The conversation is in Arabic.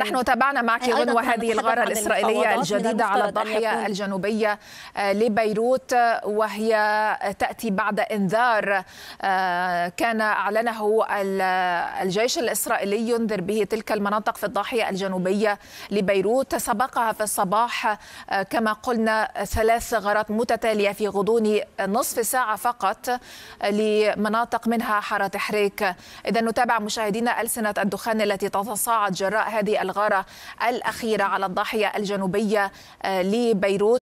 نحن تابعنا معك غنوة هذه الغارة الإسرائيلية الجديدة على الضاحية الجنوبية آه، لبيروت آه، وهي تأتي بعد إنذار آه، كان أعلنه الجيش الإسرائيلي ينذر به تلك المناطق في الضاحية الجنوبية لبيروت سبقها في الصباح كما قلنا ثلاث غارات متتالية في غضون نصف ساعة فقط لمناطق منها حارة تحريك إذا نتابع مشاهدينا ألسنة الدخان التي تتصاعد جراء هذه الغارة الأخيرة على الضاحية الجنوبية آه، لبيروت